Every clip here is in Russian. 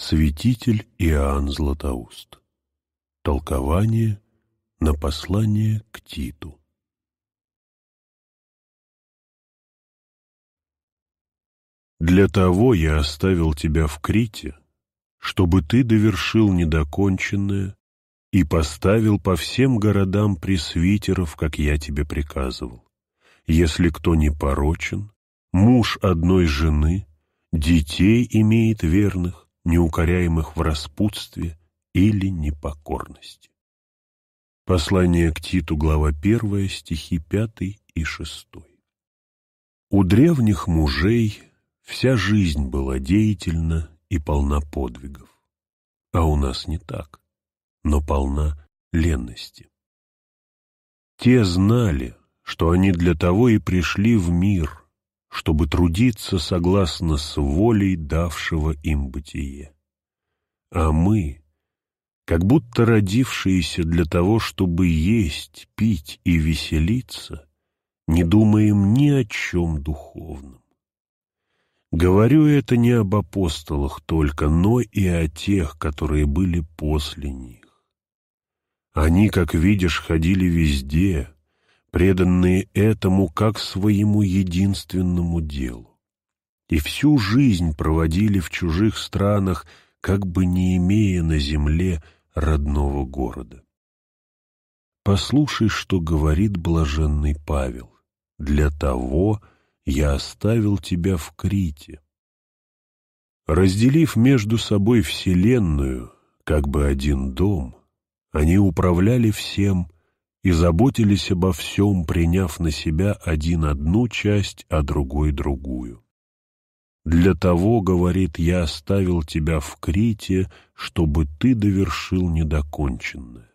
Святитель Иоанн Златоуст. Толкование на послание к Титу. «Для того я оставил тебя в Крите, чтобы ты довершил недоконченное и поставил по всем городам пресвитеров, как я тебе приказывал. Если кто не порочен, муж одной жены, детей имеет верных, неукоряемых в распутстве или непокорности. Послание к Титу, глава 1, стихи 5 и 6. У древних мужей вся жизнь была деятельна и полна подвигов. А у нас не так, но полна ленности. Те знали, что они для того и пришли в мир, чтобы трудиться согласно с волей давшего им бытие. А мы, как будто родившиеся для того, чтобы есть, пить и веселиться, не думаем ни о чем духовном. Говорю это не об апостолах только, но и о тех, которые были после них. Они, как видишь, ходили везде, преданные этому как своему единственному делу. И всю жизнь проводили в чужих странах, как бы не имея на земле родного города. Послушай, что говорит блаженный Павел. «Для того я оставил тебя в Крите». Разделив между собой вселенную, как бы один дом, они управляли всем и заботились обо всем, приняв на себя один одну часть, а другой другую. «Для того, — говорит, — я оставил тебя в Крите, чтобы ты довершил недоконченное».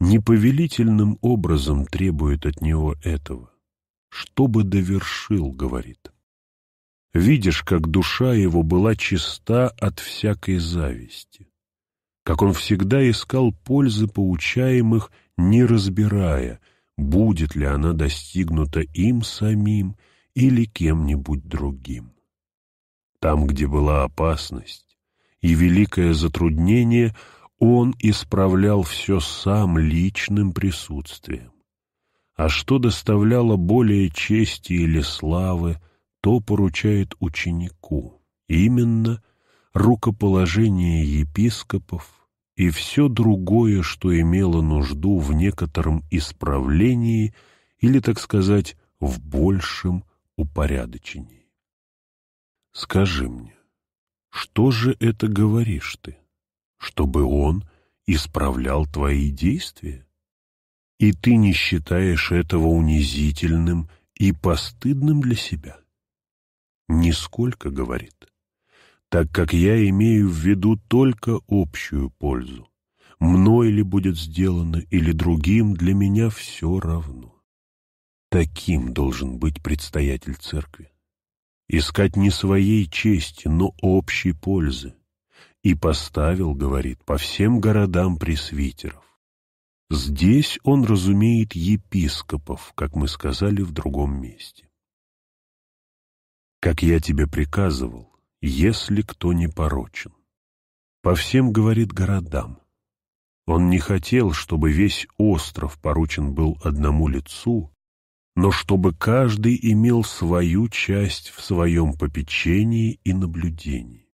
Неповелительным образом требует от него этого. «Чтобы довершил, — говорит. Видишь, как душа его была чиста от всякой зависти, как он всегда искал пользы поучаемых — не разбирая, будет ли она достигнута им самим или кем-нибудь другим. Там, где была опасность и великое затруднение, он исправлял все сам личным присутствием. А что доставляло более чести или славы, то поручает ученику, именно рукоположение епископов, и все другое, что имело нужду в некотором исправлении или, так сказать, в большем упорядочении. Скажи мне, что же это говоришь ты, чтобы он исправлял твои действия? И ты не считаешь этого унизительным и постыдным для себя? Нисколько, говорит так как я имею в виду только общую пользу. Мной ли будет сделано или другим, для меня все равно. Таким должен быть предстоятель церкви. Искать не своей чести, но общей пользы. И поставил, говорит, по всем городам пресвитеров. Здесь он разумеет епископов, как мы сказали в другом месте. Как я тебе приказывал, если кто не порочен. По всем, говорит, городам. Он не хотел, чтобы весь остров поручен был одному лицу, но чтобы каждый имел свою часть в своем попечении и наблюдении.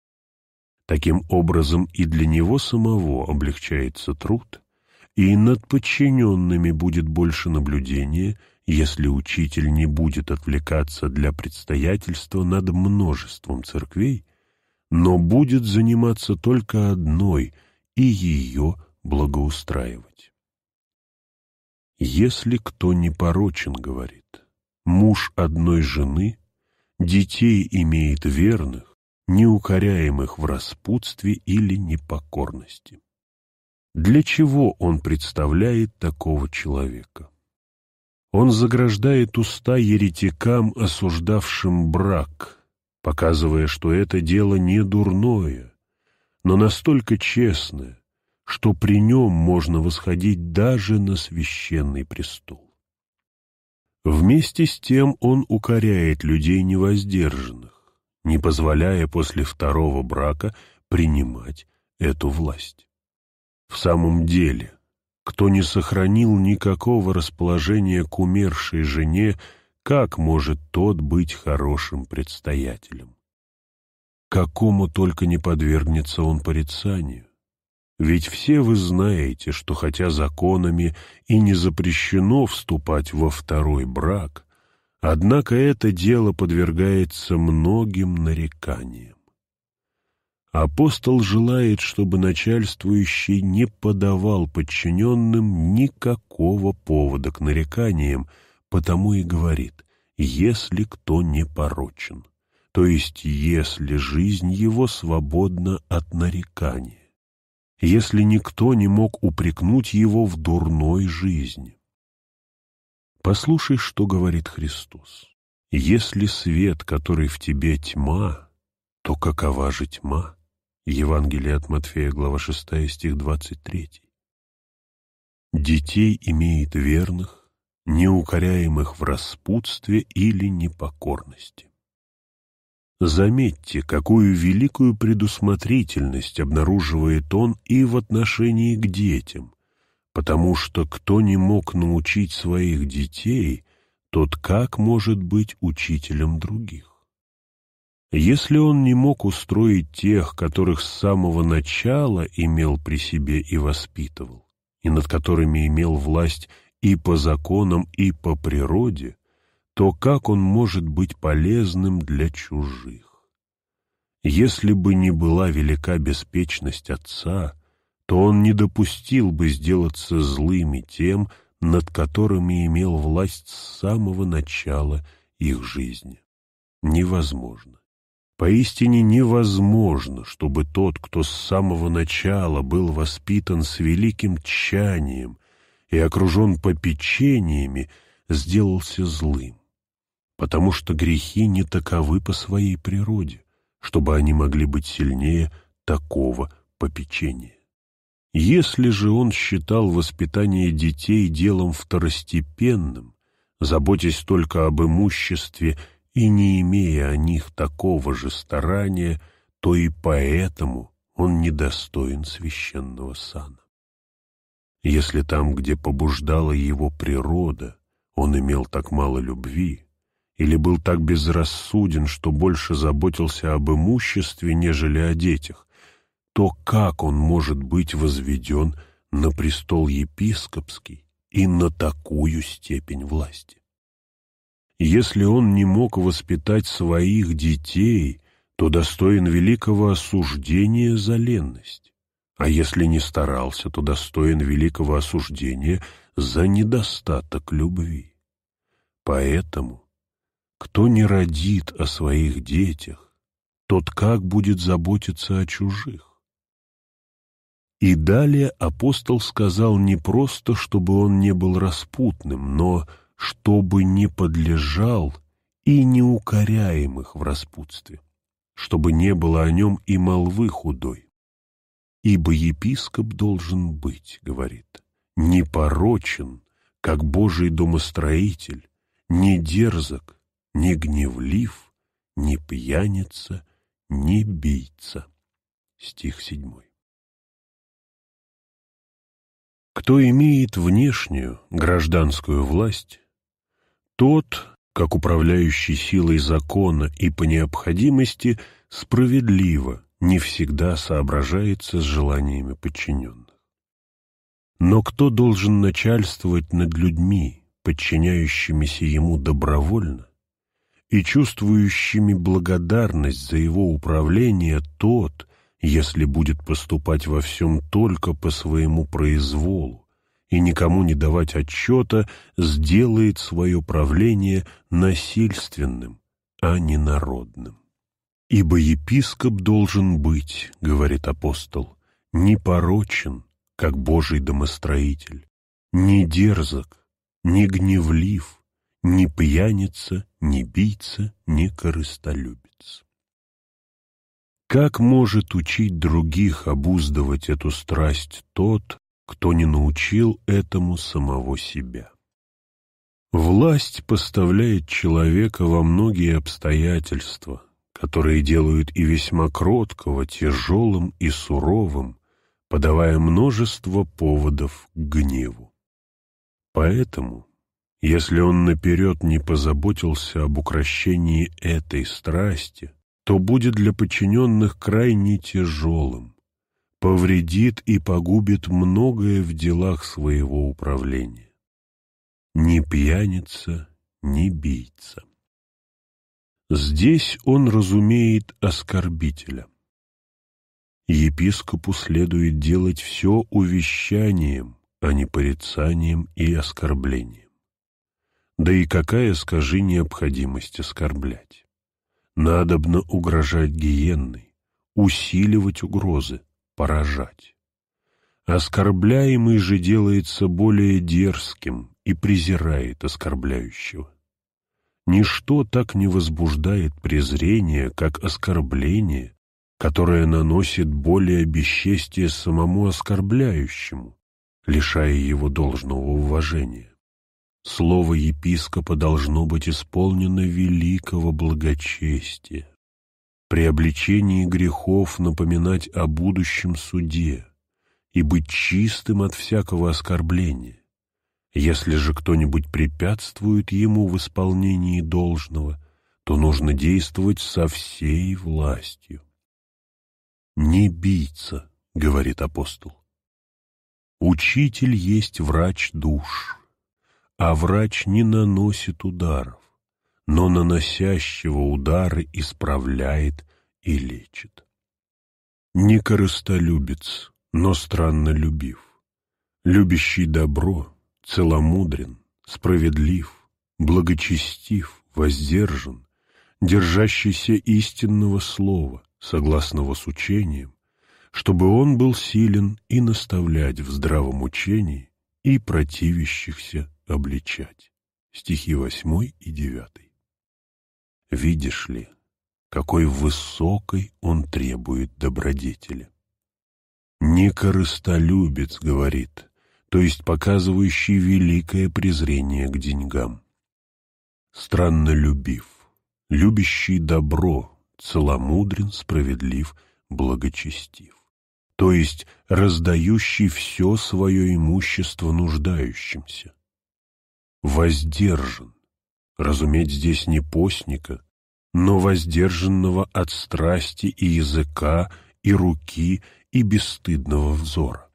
Таким образом и для него самого облегчается труд, и над подчиненными будет больше наблюдения – если учитель не будет отвлекаться для предстоятельства над множеством церквей, но будет заниматься только одной и ее благоустраивать. «Если кто не порочен, — говорит, — муж одной жены, детей имеет верных, неукоряемых в распутстве или непокорности. Для чего он представляет такого человека?» Он заграждает уста еретикам, осуждавшим брак, показывая, что это дело не дурное, но настолько честное, что при нем можно восходить даже на священный престол. Вместе с тем он укоряет людей невоздержанных, не позволяя после второго брака принимать эту власть. В самом деле, кто не сохранил никакого расположения к умершей жене, как может тот быть хорошим предстоятелем? Какому только не подвергнется он порицанию. Ведь все вы знаете, что хотя законами и не запрещено вступать во второй брак, однако это дело подвергается многим нареканиям. Апостол желает, чтобы начальствующий не подавал подчиненным никакого повода к нареканиям, потому и говорит «если кто не порочен», то есть если жизнь его свободна от нарекания, если никто не мог упрекнуть его в дурной жизни. Послушай, что говорит Христос. «Если свет, который в тебе тьма, то какова же тьма?» Евангелие от Матфея, глава 6, стих 23. Детей имеет верных, неукоряемых в распутстве или непокорности. Заметьте, какую великую предусмотрительность обнаруживает он и в отношении к детям, потому что кто не мог научить своих детей, тот как может быть учителем других? Если он не мог устроить тех, которых с самого начала имел при себе и воспитывал, и над которыми имел власть и по законам, и по природе, то как он может быть полезным для чужих? Если бы не была велика беспечность отца, то он не допустил бы сделаться злыми тем, над которыми имел власть с самого начала их жизни. Невозможно. Поистине невозможно, чтобы тот, кто с самого начала был воспитан с великим тщанием и окружен попечениями, сделался злым, потому что грехи не таковы по своей природе, чтобы они могли быть сильнее такого попечения. Если же он считал воспитание детей делом второстепенным, заботясь только об имуществе и не имея о них такого же старания, то и поэтому он недостоин священного сана. Если там, где побуждала его природа, он имел так мало любви, или был так безрассуден, что больше заботился об имуществе, нежели о детях, то как он может быть возведен на престол епископский и на такую степень власти? Если он не мог воспитать своих детей, то достоин великого осуждения за ленность, а если не старался, то достоин великого осуждения за недостаток любви. Поэтому, кто не родит о своих детях, тот как будет заботиться о чужих? И далее апостол сказал не просто, чтобы он не был распутным, но чтобы не подлежал и неукоряемых в распутстве, чтобы не было о нем и молвы худой. Ибо епископ должен быть, говорит, непорочен, как Божий домостроитель, не дерзок, не гневлив, не пьяница, не бийца. Стих 7. Кто имеет внешнюю гражданскую власть, тот, как управляющий силой закона и по необходимости, справедливо не всегда соображается с желаниями подчиненных. Но кто должен начальствовать над людьми, подчиняющимися ему добровольно, и чувствующими благодарность за его управление тот, если будет поступать во всем только по своему произволу, и никому не давать отчета, сделает свое правление насильственным, а не народным. «Ибо епископ должен быть, — говорит апостол, — непорочен, как Божий домостроитель, не дерзок, не гневлив, не пьяница, не бийца, не корыстолюбец. Как может учить других обуздывать эту страсть тот, кто не научил этому самого себя. Власть поставляет человека во многие обстоятельства, которые делают и весьма кроткого, тяжелым и суровым, подавая множество поводов к гневу. Поэтому, если он наперед не позаботился об укрощении этой страсти, то будет для подчиненных крайне тяжелым, повредит и погубит многое в делах своего управления. Не пьяница, не бийца. Здесь он разумеет оскорбителя. Епископу следует делать все увещанием, а не порицанием и оскорблением. Да и какая, скажи, необходимость оскорблять? Надобно угрожать гиенной, усиливать угрозы, поражать. Оскорбляемый же делается более дерзким и презирает оскорбляющего. Ничто так не возбуждает презрение, как оскорбление, которое наносит более бесчестие самому оскорбляющему, лишая его должного уважения. Слово епископа должно быть исполнено великого благочестия при обличении грехов напоминать о будущем суде и быть чистым от всякого оскорбления. Если же кто-нибудь препятствует ему в исполнении должного, то нужно действовать со всей властью. «Не биться, говорит апостол. «Учитель есть врач душ, а врач не наносит ударов но наносящего удары исправляет и лечит. Не корыстолюбец, но странно любив, любящий добро, целомудрен, справедлив, благочестив, воздержан, держащийся истинного слова, согласного с учением, чтобы он был силен и наставлять в здравом учении и противящихся обличать. Стихи 8 и 9. Видишь ли, какой высокой он требует добродетели. «Не корыстолюбец», — говорит, то есть показывающий великое презрение к деньгам. Странно любив, любящий добро, целомудрен, справедлив, благочестив, то есть раздающий все свое имущество нуждающимся. Воздержан, разуметь здесь не постника, но воздержанного от страсти и языка, и руки, и бесстыдного взора.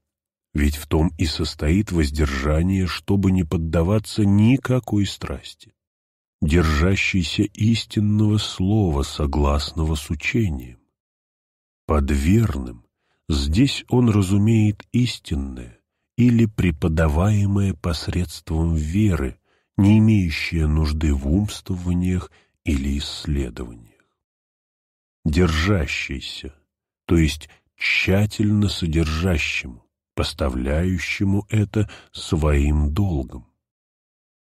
Ведь в том и состоит воздержание, чтобы не поддаваться никакой страсти, держащийся истинного слова, согласного с учением. Под верным здесь он разумеет истинное или преподаваемое посредством веры, не имеющая нужды в умствованиях или исследованиях. Держащийся, то есть тщательно содержащему, поставляющему это своим долгом.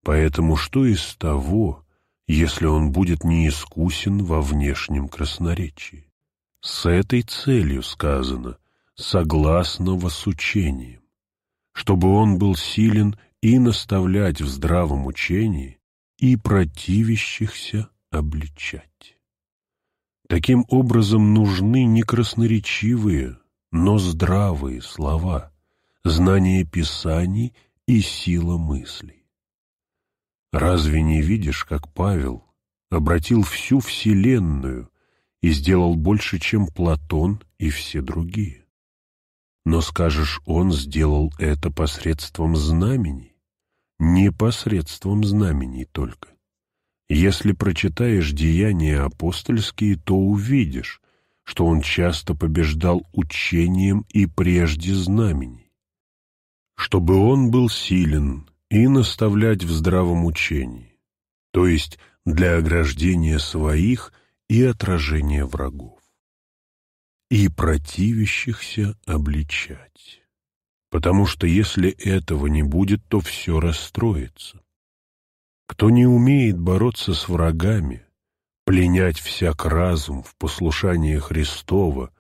Поэтому что из того, если он будет неискусен во внешнем красноречии? С этой целью сказано «согласно восучением», чтобы он был силен и наставлять в здравом учении, и противящихся обличать. Таким образом, нужны не красноречивые, но здравые слова, знание Писаний и сила мыслей. Разве не видишь, как Павел обратил всю Вселенную и сделал больше, чем Платон и все другие? Но скажешь, он сделал это посредством знамений. Не посредством знамений только. Если прочитаешь деяния апостольские, то увидишь, что он часто побеждал учением и прежде знамений. Чтобы он был силен и наставлять в здравом учении, то есть для ограждения своих и отражения врагов и противящихся обличать. Потому что если этого не будет, то все расстроится. Кто не умеет бороться с врагами, пленять всяк разум в послушании Христова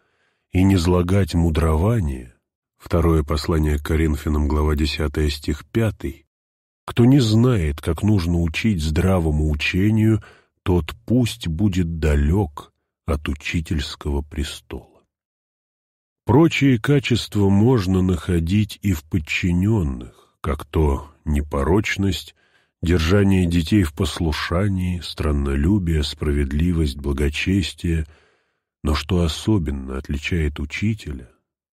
и не злагать мудрование, второе послание к Коринфянам, глава 10, стих 5, кто не знает, как нужно учить здравому учению, тот пусть будет далек от учительского престола. Прочие качества можно находить и в подчиненных, как то непорочность, держание детей в послушании, страннолюбие, справедливость, благочестие. Но что особенно отличает учителя,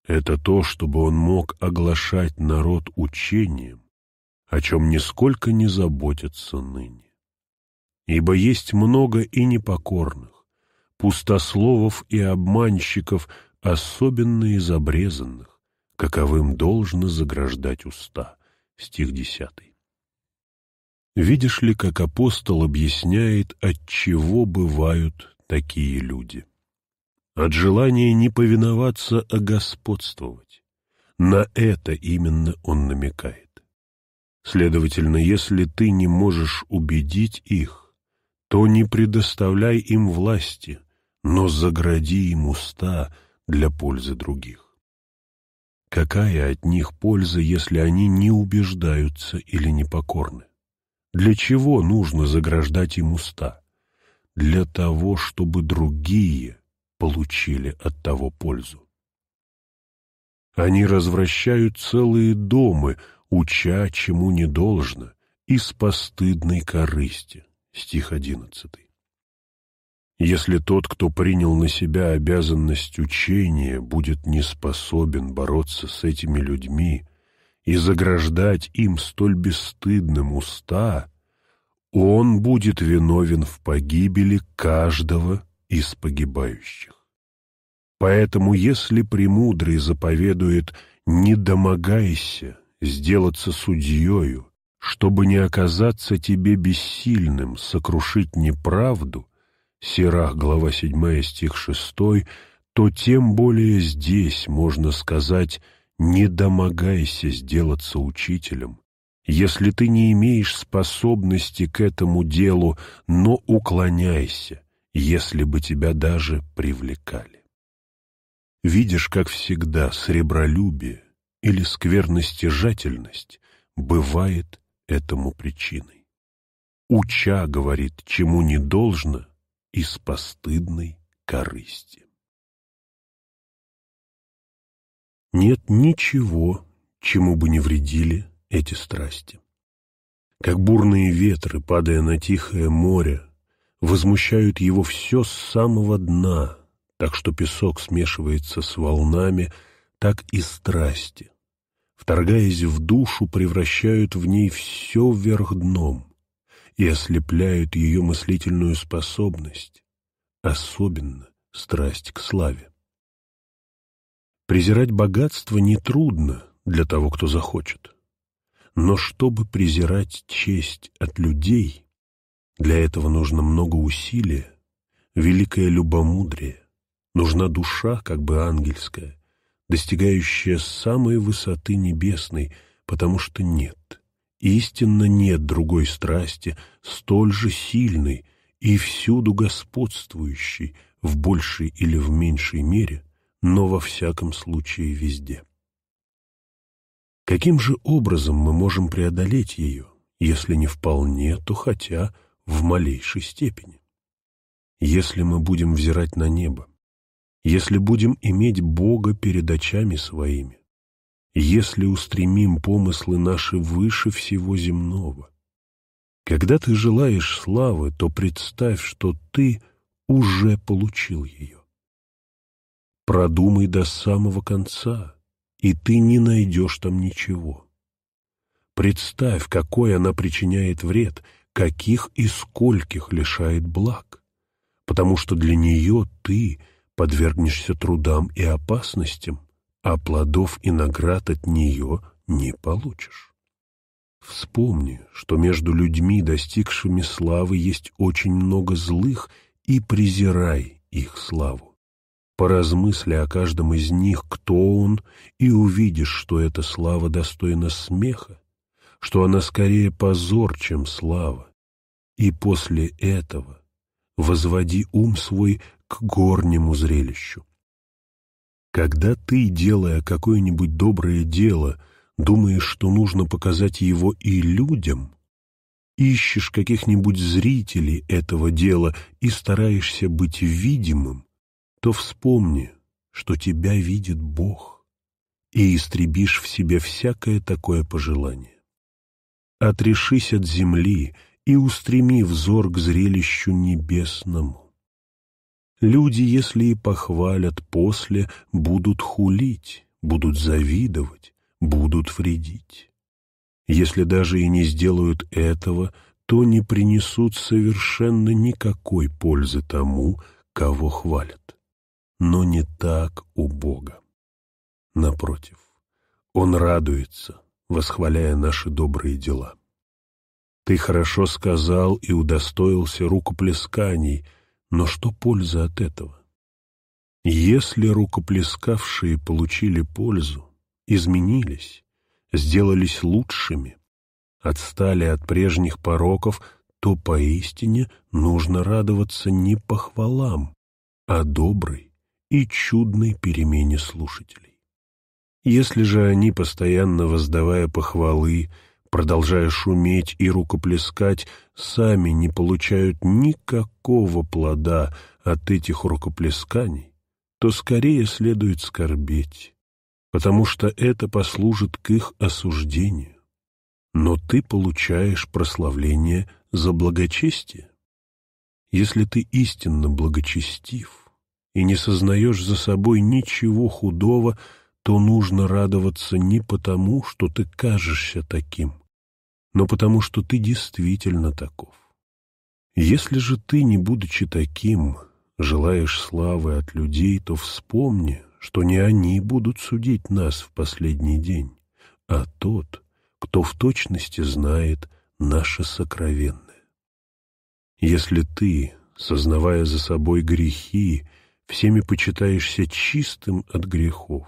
это то, чтобы он мог оглашать народ учением, о чем нисколько не заботятся ныне. Ибо есть много и непокорных, пустословов и обманщиков, особенно из обрезанных, каковым должно заграждать уста». Стих 10. Видишь ли, как апостол объясняет, от чего бывают такие люди? От желания не повиноваться, а господствовать. На это именно он намекает. Следовательно, если ты не можешь убедить их, то не предоставляй им власти, но загради им уста, для пользы других. Какая от них польза, если они не убеждаются или не покорны? Для чего нужно заграждать им уста? Для того, чтобы другие получили от того пользу. Они развращают целые дома, уча, чему не должно, из постыдной корысти. Стих одиннадцатый если тот, кто принял на себя обязанность учения, будет не способен бороться с этими людьми и заграждать им столь бесстыдным уста, он будет виновен в погибели каждого из погибающих. Поэтому если премудрый заповедует «не домогайся сделаться судьею», чтобы не оказаться тебе бессильным сокрушить неправду – Сирах, глава 7, стих 6, то тем более здесь можно сказать «не домогайся сделаться учителем». Если ты не имеешь способности к этому делу, но уклоняйся, если бы тебя даже привлекали. Видишь, как всегда, сребролюбие или скверностяжательность бывает этому причиной. «Уча, — говорит, — чему не должно, из постыдной корысти. Нет ничего, чему бы не вредили эти страсти. Как бурные ветры, падая на тихое море, возмущают его все с самого дна, так что песок смешивается с волнами, так и страсти, вторгаясь в душу, превращают в ней все вверх дном — и ослепляют ее мыслительную способность, особенно страсть к славе. Презирать богатство нетрудно для того, кто захочет. Но чтобы презирать честь от людей, для этого нужно много усилия, великое любомудрие, нужна душа, как бы ангельская, достигающая самой высоты небесной, потому что нет Истинно нет другой страсти, столь же сильной и всюду господствующей, в большей или в меньшей мере, но во всяком случае везде. Каким же образом мы можем преодолеть ее, если не вполне, то хотя в малейшей степени? Если мы будем взирать на небо, если будем иметь Бога перед очами своими, если устремим помыслы наши выше всего земного. Когда ты желаешь славы, то представь, что ты уже получил ее. Продумай до самого конца, и ты не найдешь там ничего. Представь, какой она причиняет вред, каких и скольких лишает благ, потому что для нее ты подвергнешься трудам и опасностям, а плодов и наград от нее не получишь. Вспомни, что между людьми, достигшими славы, есть очень много злых, и презирай их славу. Поразмысли о каждом из них, кто он, и увидишь, что эта слава достойна смеха, что она скорее позор, чем слава. И после этого возводи ум свой к горнему зрелищу, когда ты, делая какое-нибудь доброе дело, думаешь, что нужно показать его и людям, ищешь каких-нибудь зрителей этого дела и стараешься быть видимым, то вспомни, что тебя видит Бог, и истребишь в себе всякое такое пожелание. Отрешись от земли и устреми взор к зрелищу небесному. Люди, если и похвалят после, будут хулить, будут завидовать, будут вредить. Если даже и не сделают этого, то не принесут совершенно никакой пользы тому, кого хвалят. Но не так у Бога. Напротив, Он радуется, восхваляя наши добрые дела. Ты хорошо сказал и удостоился рукоплесканий, но что польза от этого? Если рукоплескавшие получили пользу, изменились, сделались лучшими, отстали от прежних пороков, то поистине нужно радоваться не похвалам, а доброй и чудной перемене слушателей. Если же они, постоянно воздавая похвалы, продолжая шуметь и рукоплескать, сами не получают никакого плода от этих рукоплесканий, то скорее следует скорбеть, потому что это послужит к их осуждению. Но ты получаешь прославление за благочестие. Если ты истинно благочестив и не сознаешь за собой ничего худого, то нужно радоваться не потому, что ты кажешься таким, но потому что ты действительно таков. Если же ты, не будучи таким, желаешь славы от людей, то вспомни, что не они будут судить нас в последний день, а тот, кто в точности знает наше сокровенное. Если ты, сознавая за собой грехи, всеми почитаешься чистым от грехов,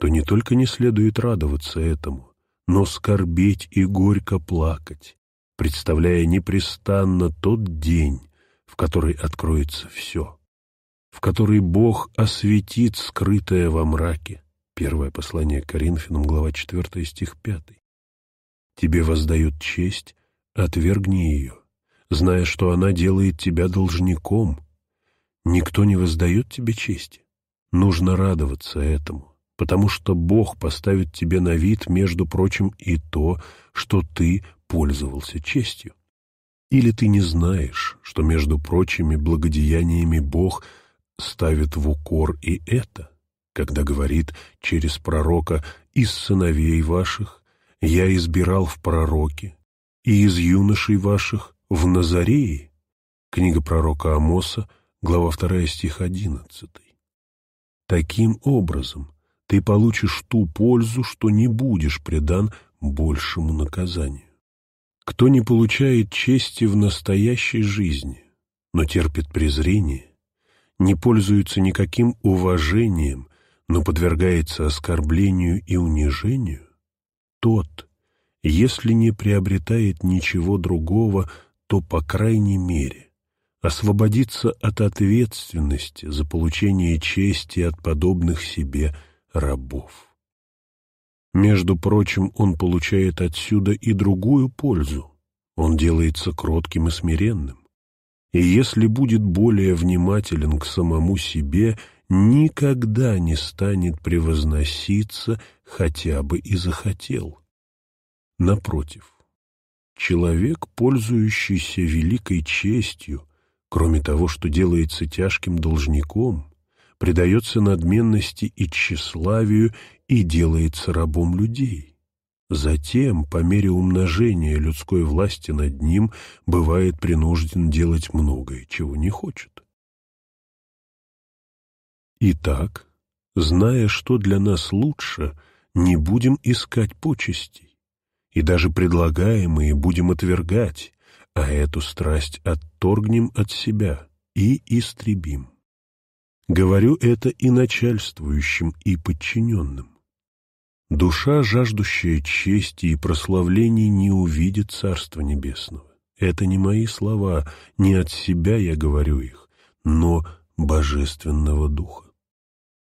то не только не следует радоваться этому, но скорбеть и горько плакать, представляя непрестанно тот день, в который откроется все, в который Бог осветит скрытое во мраке. Первое послание Коринфянам, глава 4, стих 5. Тебе воздают честь, отвергни ее, зная, что она делает тебя должником. Никто не воздает тебе чести. Нужно радоваться этому, потому что Бог поставит тебе на вид, между прочим, и то, что ты пользовался честью. Или ты не знаешь, что, между прочими благодеяниями Бог ставит в укор и это, когда говорит через пророка «из сыновей ваших я избирал в пророке, и из юношей ваших в Назарее». Книга пророка Амоса, глава 2, стих 11. Таким образом, ты получишь ту пользу, что не будешь предан большему наказанию. Кто не получает чести в настоящей жизни, но терпит презрение, не пользуется никаким уважением, но подвергается оскорблению и унижению, тот, если не приобретает ничего другого, то, по крайней мере, освободится от ответственности за получение чести от подобных себе рабов. Между прочим, он получает отсюда и другую пользу. Он делается кротким и смиренным. И если будет более внимателен к самому себе, никогда не станет превозноситься, хотя бы и захотел. Напротив, человек, пользующийся великой честью, кроме того, что делается тяжким должником, предается надменности и тщеславию и делается рабом людей. Затем, по мере умножения людской власти над ним, бывает принужден делать многое, чего не хочет. Итак, зная, что для нас лучше, не будем искать почестей, и даже предлагаемые будем отвергать, а эту страсть отторгнем от себя и истребим. Говорю это и начальствующим, и подчиненным. Душа, жаждущая чести и прославлений, не увидит Царства Небесного. Это не мои слова, не от себя я говорю их, но Божественного Духа.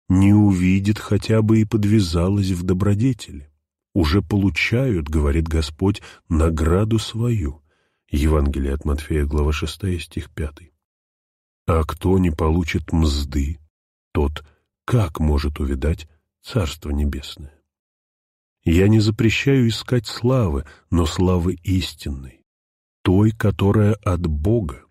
Не увидит хотя бы и подвязалась в добродетели. Уже получают, говорит Господь, награду свою. Евангелие от Матфея, глава 6, стих 5. А кто не получит мзды, тот как может увидать Царство Небесное? Я не запрещаю искать славы, но славы истинной, той, которая от Бога.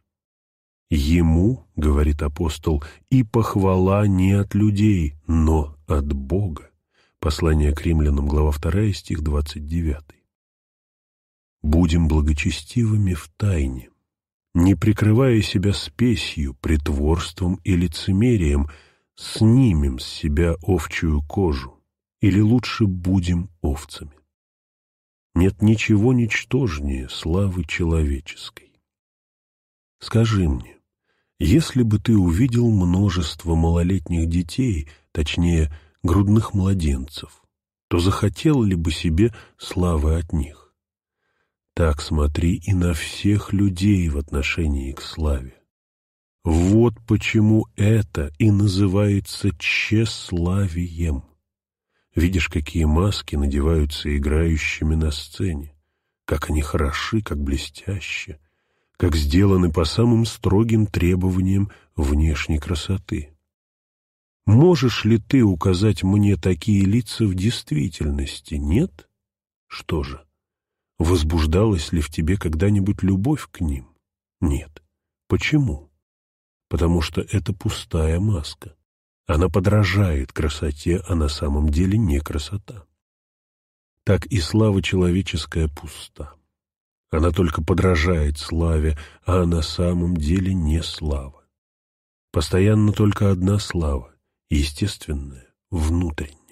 Ему, говорит апостол, и похвала не от людей, но от Бога. Послание к римлянам, глава 2, стих 29. Будем благочестивыми в тайне не прикрывая себя спесью, притворством и лицемерием, снимем с себя овчую кожу, или лучше будем овцами. Нет ничего ничтожнее славы человеческой. Скажи мне, если бы ты увидел множество малолетних детей, точнее, грудных младенцев, то захотел ли бы себе славы от них? Так смотри и на всех людей в отношении к славе. Вот почему это и называется тщеславием. Видишь, какие маски надеваются играющими на сцене, как они хороши, как блестяще, как сделаны по самым строгим требованиям внешней красоты. Можешь ли ты указать мне такие лица в действительности? Нет? Что же? Возбуждалась ли в тебе когда-нибудь любовь к ним? Нет. Почему? Потому что это пустая маска. Она подражает красоте, а на самом деле не красота. Так и слава человеческая пуста. Она только подражает славе, а на самом деле не слава. Постоянно только одна слава, естественная, внутренняя.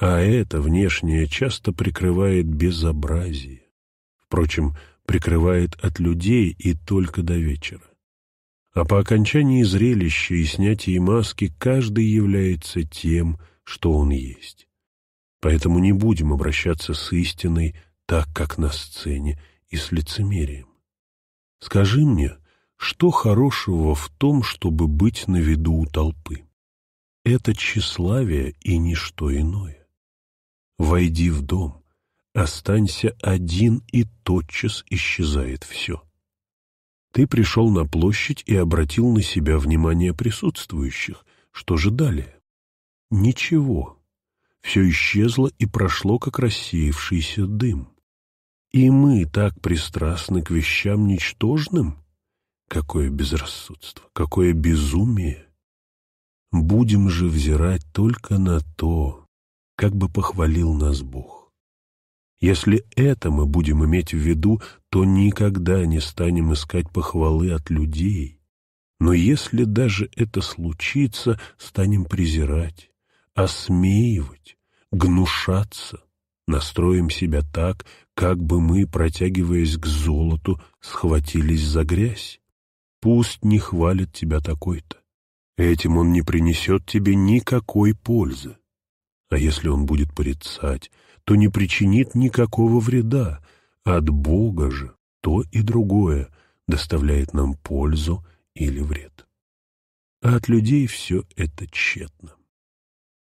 А это внешнее часто прикрывает безобразие. Впрочем, прикрывает от людей и только до вечера. А по окончании зрелища и снятии маски каждый является тем, что он есть. Поэтому не будем обращаться с истиной так, как на сцене, и с лицемерием. Скажи мне, что хорошего в том, чтобы быть на виду у толпы? Это тщеславие и ничто иное. Войди в дом, останься один, и тотчас исчезает все. Ты пришел на площадь и обратил на себя внимание присутствующих. Что же далее? Ничего. Все исчезло и прошло, как рассеявшийся дым. И мы так пристрастны к вещам ничтожным? Какое безрассудство, какое безумие! Будем же взирать только на то, как бы похвалил нас Бог. Если это мы будем иметь в виду, то никогда не станем искать похвалы от людей. Но если даже это случится, станем презирать, осмеивать, гнушаться, настроим себя так, как бы мы, протягиваясь к золоту, схватились за грязь. Пусть не хвалит тебя такой-то. Этим он не принесет тебе никакой пользы. А если он будет порицать, то не причинит никакого вреда. От Бога же то и другое доставляет нам пользу или вред. А от людей все это тщетно.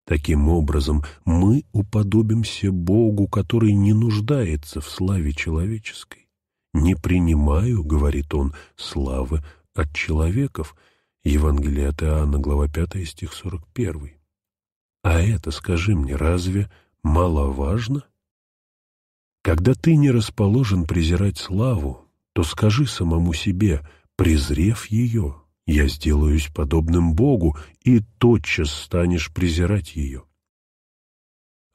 Таким образом, мы уподобимся Богу, который не нуждается в славе человеческой. «Не принимаю, — говорит он, — славы от человеков» Евангелие от Иоанна, глава 5, стих 41. А это, скажи мне, разве маловажно? Когда ты не расположен презирать славу, то скажи самому себе, презрев ее, я сделаюсь подобным Богу, и тотчас станешь презирать ее.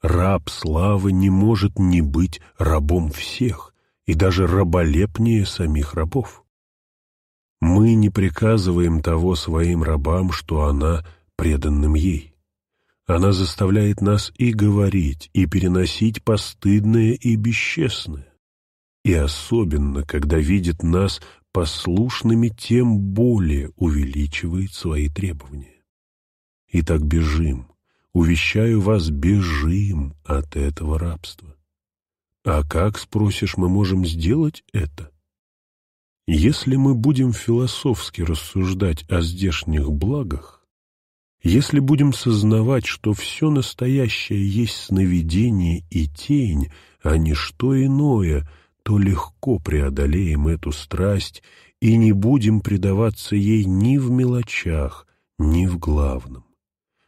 Раб славы не может не быть рабом всех, и даже раболепнее самих рабов. Мы не приказываем того своим рабам, что она преданным ей. Она заставляет нас и говорить, и переносить постыдное и бесчестное. И особенно, когда видит нас послушными, тем более увеличивает свои требования. Итак, бежим. Увещаю вас, бежим от этого рабства. А как, спросишь, мы можем сделать это? Если мы будем философски рассуждать о здешних благах, если будем сознавать, что все настоящее есть сновидение и тень, а не что иное, то легко преодолеем эту страсть и не будем предаваться ей ни в мелочах, ни в главном.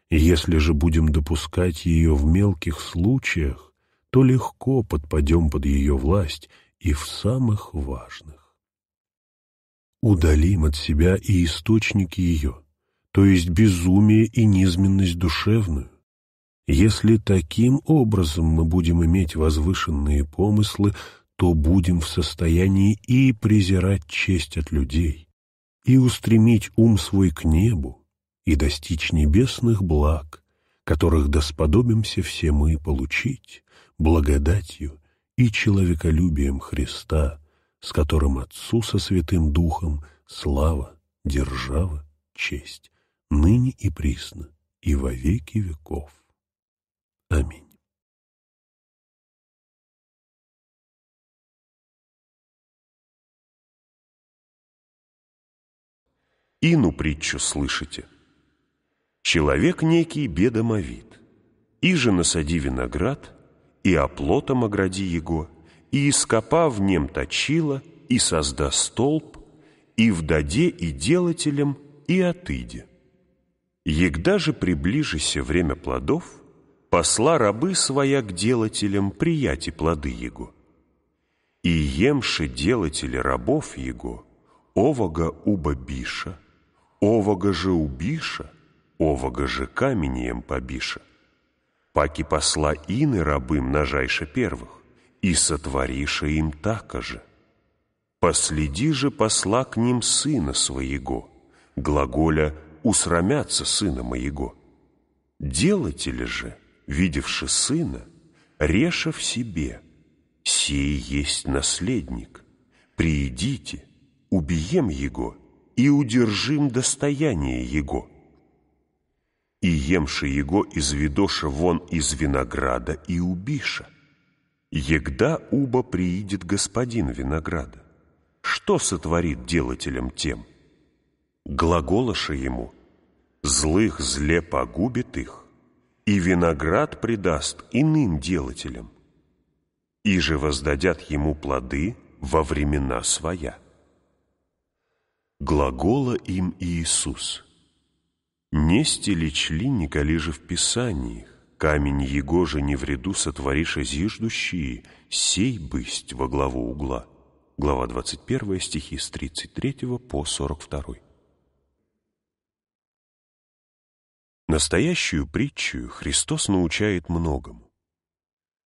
Если же будем допускать ее в мелких случаях, то легко подпадем под ее власть и в самых важных. Удалим от себя и источник ее — то есть безумие и низменность душевную. Если таким образом мы будем иметь возвышенные помыслы, то будем в состоянии и презирать честь от людей, и устремить ум свой к небу, и достичь небесных благ, которых досподобимся все мы получить благодатью и человеколюбием Христа, с которым Отцу со Святым Духом слава, держава, честь ныне и присно, и во веки веков. Аминь. Ину притчу слышите. Человек некий бедомовит, и же насади виноград, и оплотом огради его, и ископа в нем точила, и созда столб, и в даде и делателем, и отыде. Егда же приближися время плодов, посла рабы своя к делателям прияти плоды его. И емши делатели рабов его, овога уба биша, овога же убиша, овога же каменьем побиша. Паки посла ины рабы множайше первых, и сотвориша им така же. Последи же посла к ним сына своего, глаголя усрамятся сына моего. Делатели же, видевши сына, реша в себе, сей есть наследник, приидите, убьем его и удержим достояние его. И емши его изведоша вон из винограда и убиша. Егда уба приидет господин винограда. Что сотворит делателям тем? глаголоша ему, злых зле погубит их, и виноград предаст иным делателям, и же воздадят ему плоды во времена своя. Глагола им Иисус. Не стелечь ли, николи же в Писаниях, камень его же не вреду сотворишь зиждущие, сей бысть во главу угла. Глава 21 стихи с 33 по 42. Настоящую притчу Христос научает многому.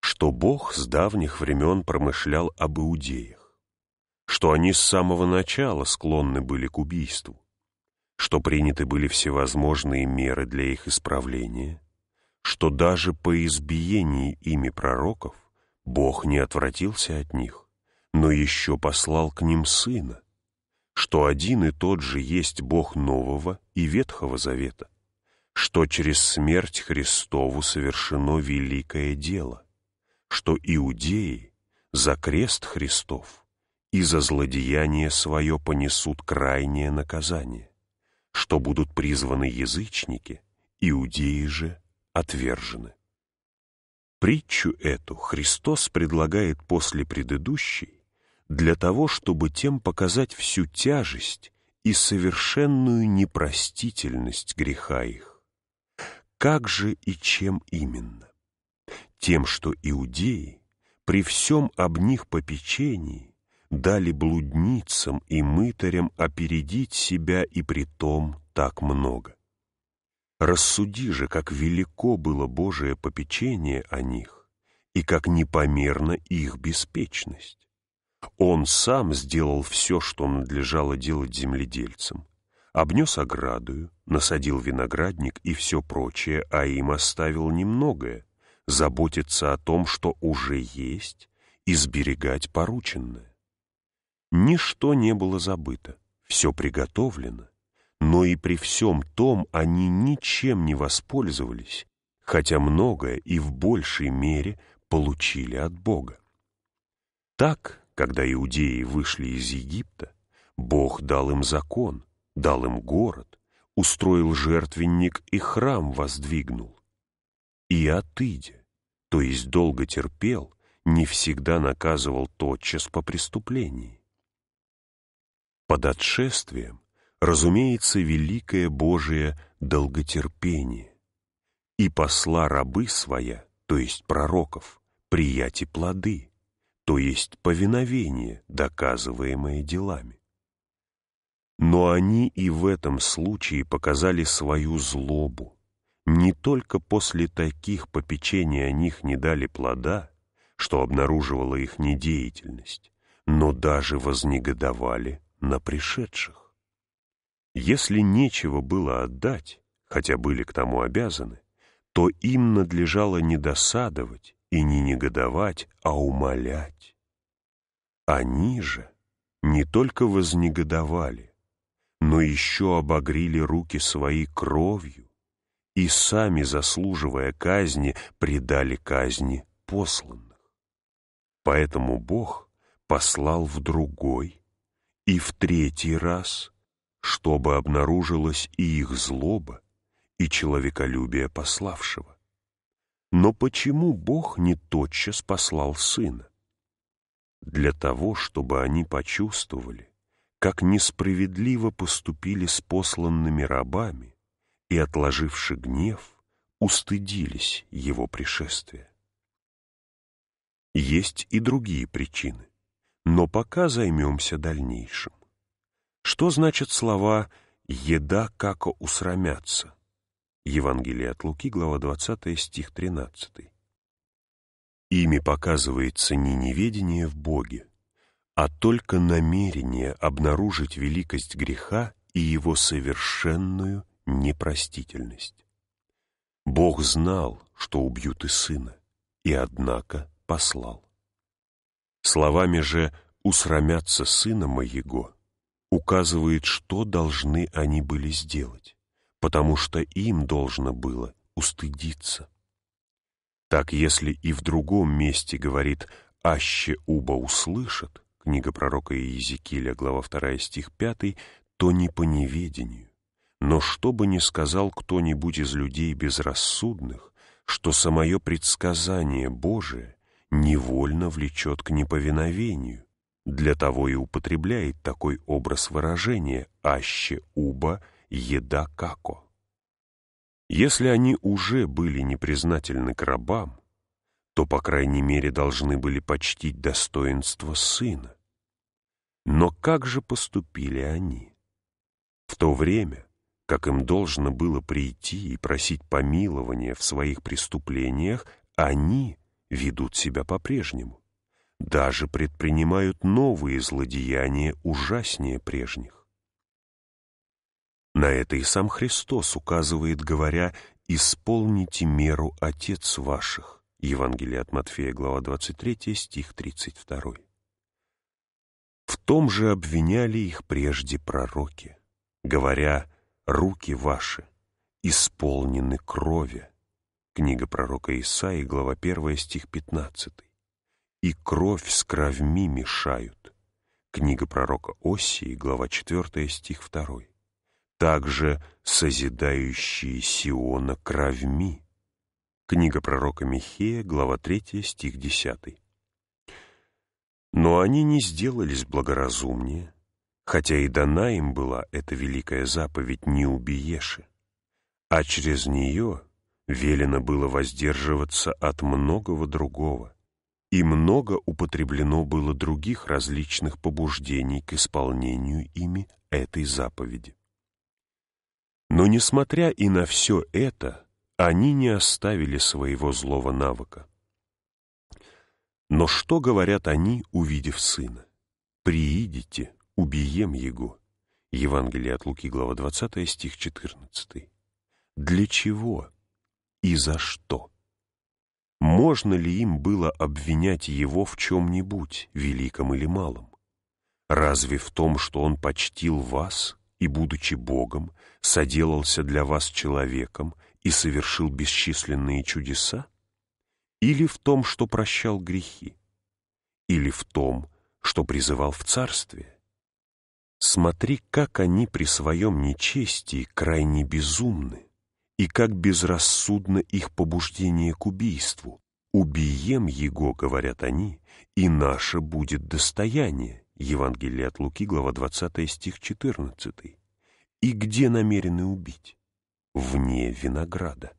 Что Бог с давних времен промышлял об иудеях. Что они с самого начала склонны были к убийству. Что приняты были всевозможные меры для их исправления. Что даже по избиении ими пророков Бог не отвратился от них, но еще послал к ним Сына. Что один и тот же есть Бог Нового и Ветхого Завета что через смерть Христову совершено великое дело, что иудеи за крест Христов и за злодеяние свое понесут крайнее наказание, что будут призваны язычники, иудеи же отвержены. Притчу эту Христос предлагает после предыдущей для того, чтобы тем показать всю тяжесть и совершенную непростительность греха их. Как же и чем именно? Тем, что иудеи при всем об них попечении дали блудницам и мытарям опередить себя и при том так много. Рассуди же, как велико было Божие попечение о них, и как непомерна их беспечность. Он сам сделал все, что надлежало делать земледельцам, обнес оградую, насадил виноградник и все прочее, а им оставил немногое, заботиться о том, что уже есть, и сберегать порученное. Ничто не было забыто, все приготовлено, но и при всем том они ничем не воспользовались, хотя многое и в большей мере получили от Бога. Так, когда иудеи вышли из Египта, Бог дал им закон, дал им город, устроил жертвенник и храм воздвигнул. И отыде, то есть долго терпел, не всегда наказывал тотчас по преступлении. Под отшествием, разумеется, великое Божие долготерпение. И посла рабы своя, то есть пророков, прияти плоды, то есть повиновение, доказываемое делами. Но они и в этом случае показали свою злобу. Не только после таких попечений о них не дали плода, что обнаруживала их недеятельность, но даже вознегодовали на пришедших. Если нечего было отдать, хотя были к тому обязаны, то им надлежало не досадовать и не негодовать, а умолять. Они же не только вознегодовали, но еще обогрили руки свои кровью и, сами заслуживая казни, предали казни посланных. Поэтому Бог послал в другой и в третий раз, чтобы обнаружилась и их злоба, и человеколюбие пославшего. Но почему Бог не тотчас послал Сына? Для того, чтобы они почувствовали, как несправедливо поступили с посланными рабами и, отложивши гнев, устыдились его пришествия. Есть и другие причины, но пока займемся дальнейшим. Что значат слова «еда, как усрамятся»? Евангелие от Луки, глава 20, стих 13. Ими показывается не неведение в Боге, а только намерение обнаружить великость греха и его совершенную непростительность. Бог знал, что убьют и сына, и однако послал. Словами же «усрамятся сына моего» указывает, что должны они были сделать, потому что им должно было устыдиться. Так если и в другом месте говорит «аще уба услышат книга пророка Иезекииля, глава 2, стих 5, то не по неведению. Но что бы ни сказал кто-нибудь из людей безрассудных, что самое предсказание Божие невольно влечет к неповиновению, для того и употребляет такой образ выражения «аще уба еда како». Если они уже были непризнательны к рабам, то, по крайней мере, должны были почтить достоинство сына, но как же поступили они? В то время, как им должно было прийти и просить помилования в своих преступлениях, они ведут себя по-прежнему, даже предпринимают новые злодеяния ужаснее прежних. На это и сам Христос указывает, говоря «Исполните меру Отец ваших» Евангелие от Матфея, глава 23, стих 32. В том же обвиняли их прежде пророки, говоря «руки ваши исполнены крови». Книга пророка Исаии, глава 1, стих 15. «И кровь с кровьми мешают». Книга пророка Осии, глава 4, стих 2. «Также созидающие Сиона кровьми». Книга пророка Михея, глава 3, стих 10. Но они не сделались благоразумнее, хотя и дана им была эта великая заповедь «Не убиеши», а через нее велено было воздерживаться от многого другого, и много употреблено было других различных побуждений к исполнению ими этой заповеди. Но несмотря и на все это, они не оставили своего злого навыка. Но что говорят они, увидев сына? «Приидите, убием его». Евангелие от Луки, глава 20, стих 14. Для чего и за что? Можно ли им было обвинять его в чем-нибудь, великом или малом? Разве в том, что он почтил вас и, будучи Богом, соделался для вас человеком и совершил бесчисленные чудеса? или в том, что прощал грехи, или в том, что призывал в царствие. Смотри, как они при своем нечестии крайне безумны, и как безрассудно их побуждение к убийству. «Убием его, — говорят они, — и наше будет достояние» Евангелие от Луки, глава 20, стих 14. «И где намерены убить?» «Вне винограда».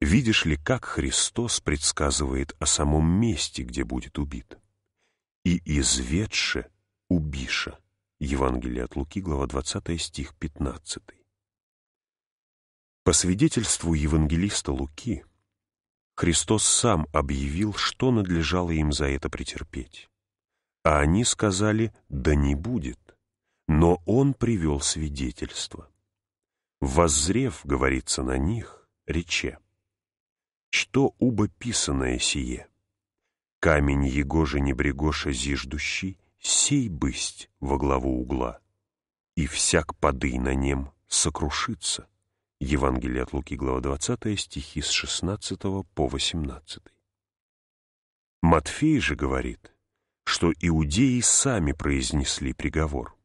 Видишь ли, как Христос предсказывает о самом месте, где будет убит? «И изведше убиша» Евангелие от Луки, глава 20, стих 15. По свидетельству евангелиста Луки, Христос сам объявил, что надлежало им за это претерпеть. А они сказали «да не будет», но он привел свидетельство. «Воззрев, — говорится на них, — рече, — что убо писанное сие. Камень его же небрегоша зиждущий, сей бысть во главу угла, и всяк поды на нем сокрушится. Евангелие от Луки, глава 20, стихи с 16 по 18. Матфей же говорит, что иудеи сами произнесли приговор.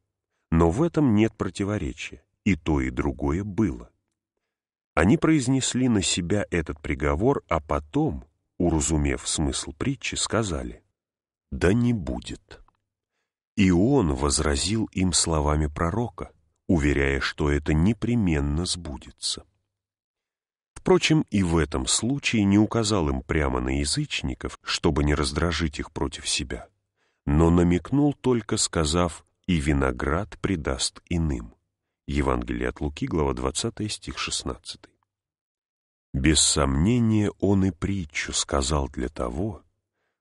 Но в этом нет противоречия, и то, и другое было. Они произнесли на себя этот приговор, а потом, уразумев смысл притчи, сказали «Да не будет». И он возразил им словами пророка, уверяя, что это непременно сбудется. Впрочем, и в этом случае не указал им прямо на язычников, чтобы не раздражить их против себя, но намекнул только, сказав «и виноград предаст иным». Евангелие от Луки, глава 20, стих 16. «Без сомнения он и притчу сказал для того,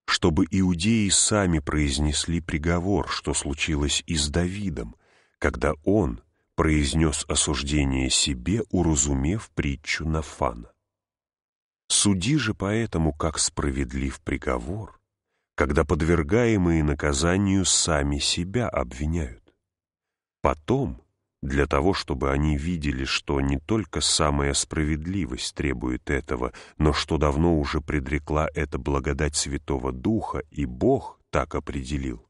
чтобы иудеи сами произнесли приговор, что случилось и с Давидом, когда он произнес осуждение себе, уразумев притчу Нафана. Суди же поэтому, как справедлив приговор, когда подвергаемые наказанию сами себя обвиняют. Потом для того, чтобы они видели, что не только самая справедливость требует этого, но что давно уже предрекла это благодать Святого Духа, и Бог так определил.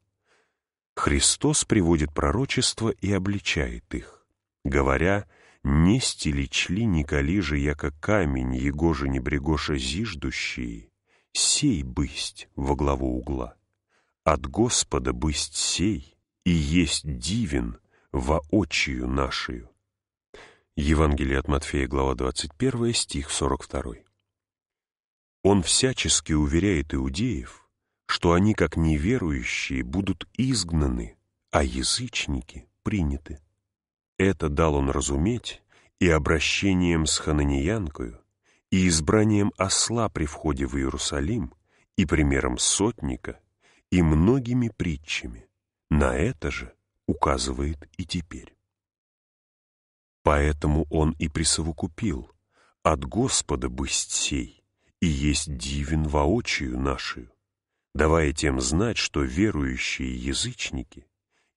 Христос приводит пророчество и обличает их, говоря «Не стелечли, не коли же, яко камень, его же не брегоша зиждущие, сей бысть во главу угла, от Господа бысть сей, и есть дивен, воочию нашию. Евангелие от Матфея, глава 21, стих 42. Он всячески уверяет иудеев, что они, как неверующие, будут изгнаны, а язычники приняты. Это дал он разуметь и обращением с хананиянкою, и избранием осла при входе в Иерусалим, и примером сотника, и многими притчами. На это же – указывает и теперь. Поэтому он и присовокупил, от Господа бысть сей, и есть дивен воочию нашию, давая тем знать, что верующие язычники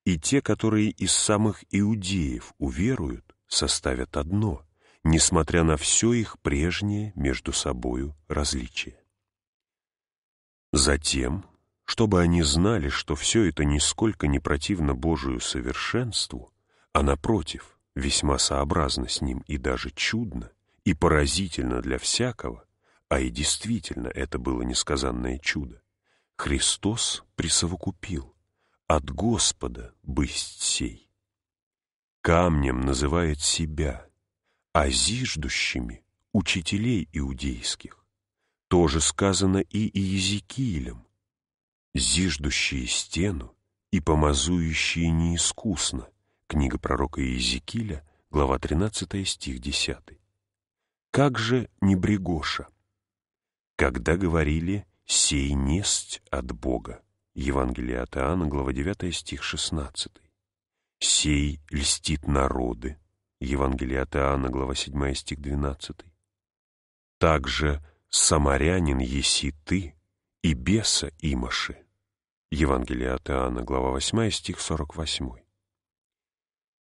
и те, которые из самых иудеев уверуют, составят одно, несмотря на все их прежнее между собою различие. Затем чтобы они знали, что все это нисколько не противно Божию совершенству, а, напротив, весьма сообразно с ним и даже чудно, и поразительно для всякого, а и действительно это было несказанное чудо, Христос присовокупил «от Господа бысть сей». Камнем называет себя, а зиждущими — учителей иудейских. То же сказано и Иезекиилем, зиждущие стену и помазующие неискусно. Книга пророка Иезекииля, глава 13, стих 10. Как же не брегоша? Когда говорили «сей несть от Бога» Евангелие от Иоанна, глава 9, стих 16. «Сей льстит народы» Евангелие от Иоанна, глава 7, стих 12. «Также самарянин еси ты и беса имаши» Евангелие от Иоанна, глава 8, стих 48.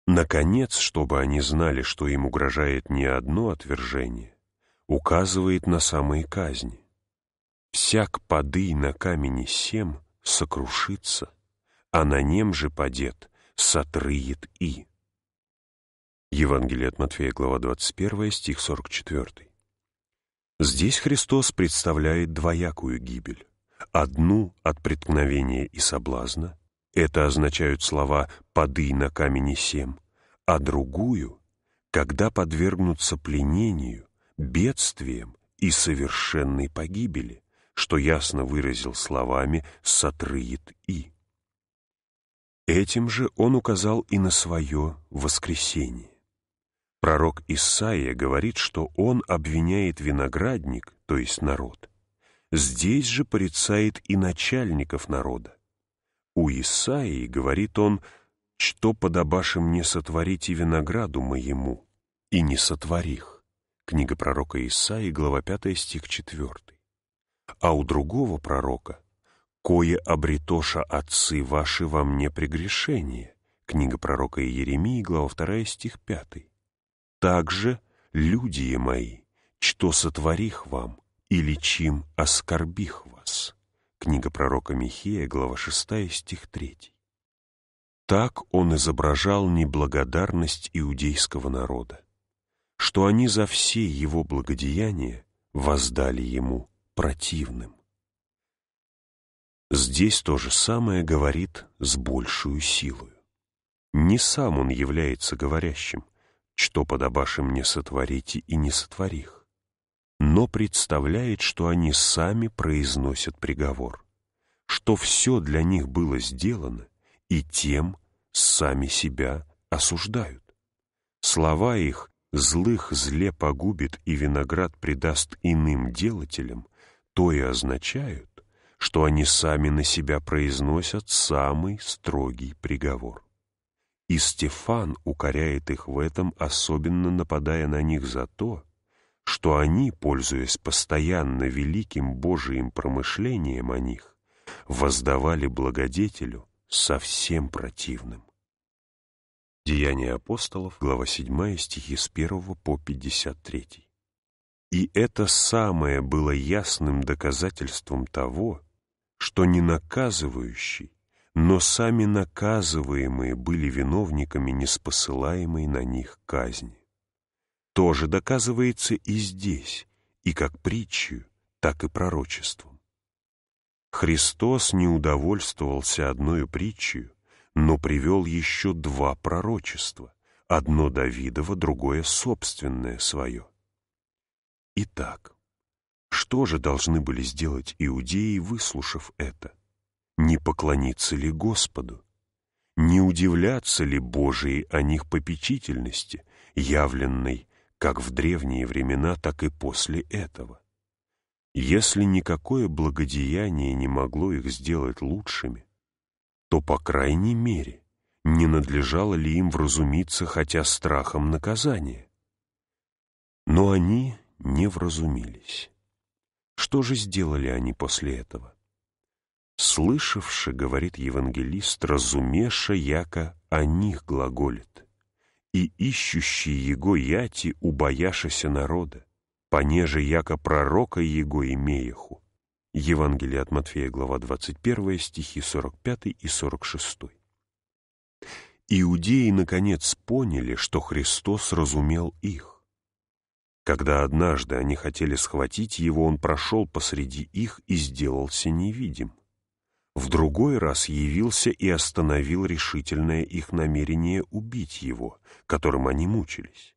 Наконец, чтобы они знали, что им угрожает не одно отвержение, указывает на самые казни. «Всяк пады на камени сем сокрушится, а на нем же подет сотрыет и». Евангелие от Матфея, глава 21, стих 44. Здесь Христос представляет двоякую гибель одну от преткновения и соблазна, это означают слова «поды на камени семь", а другую — когда подвергнутся пленению, бедствиям и совершенной погибели, что ясно выразил словами «сотрыет и». Этим же он указал и на свое воскресение. Пророк Исаия говорит, что он обвиняет виноградник, то есть народ, здесь же порицает и начальников народа. У Исаии, говорит он, «Что подобаше мне сотворить и винограду моему, и не сотворих». Книга пророка Исаии, глава 5, стих 4. А у другого пророка «Кое обретоша отцы ваши во мне прегрешение». Книга пророка Иеремии, глава 2, стих 5. «Также, люди мои, что сотворих вам, или чим оскорбих вас». Книга пророка Михея, глава 6, стих 3. Так он изображал неблагодарность иудейского народа, что они за все его благодеяния воздали ему противным. Здесь то же самое говорит с большую силою. Не сам он является говорящим, что подобаше мне сотворите и не сотворих но представляет, что они сами произносят приговор, что все для них было сделано, и тем сами себя осуждают. Слова их «злых зле погубит и виноград предаст иным делателям» то и означают, что они сами на себя произносят самый строгий приговор. И Стефан укоряет их в этом, особенно нападая на них за то, что они, пользуясь постоянно великим Божиим промышлением о них, воздавали благодетелю совсем противным. Деяния апостолов, глава 7, стихи с 1 по 53. И это самое было ясным доказательством того, что не наказывающий, но сами наказываемые были виновниками неспосылаемой на них казни тоже доказывается и здесь, и как притчью, так и пророчеством. Христос не удовольствовался одной притчей, но привел еще два пророчества, одно Давидово, другое собственное свое. Итак, что же должны были сделать иудеи, выслушав это? Не поклониться ли Господу? Не удивляться ли Божией о них попечительности, явленной как в древние времена, так и после этого. Если никакое благодеяние не могло их сделать лучшими, то, по крайней мере, не надлежало ли им вразумиться хотя страхом наказания? Но они не вразумились. Что же сделали они после этого? «Слышавши, — говорит евангелист, — разумеша, яко о них глаголит» и ищущие его яти убояшися народа, понеже яко пророка его имеяху. Евангелие от Матфея, глава 21, стихи 45 и 46. Иудеи, наконец, поняли, что Христос разумел их. Когда однажды они хотели схватить его, он прошел посреди их и сделался невидим в другой раз явился и остановил решительное их намерение убить его, которым они мучились.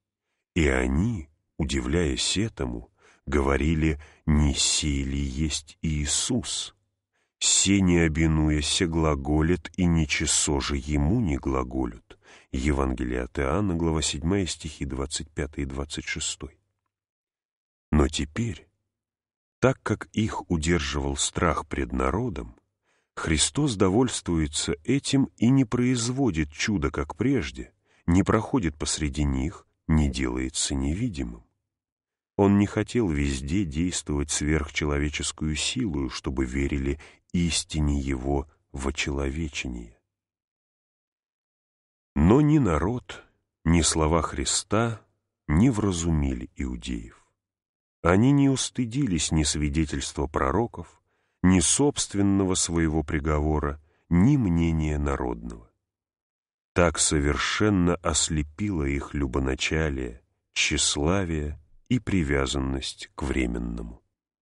И они, удивляясь этому, говорили «Не сей ли есть Иисус?» «Се не обинуяся глаголит, и ничесо же ему не глаголют» Евангелие от Иоанна, глава 7, стихи 25 и 26. Но теперь, так как их удерживал страх пред народом, Христос довольствуется этим и не производит чуда, как прежде, не проходит посреди них, не делается невидимым. Он не хотел везде действовать сверхчеловеческую силу, чтобы верили истине Его в вочеловечение. Но ни народ, ни слова Христа не вразумили иудеев. Они не устыдились ни свидетельства пророков, ни собственного своего приговора, ни мнения народного. Так совершенно ослепило их любоначалие, тщеславие и привязанность к временному.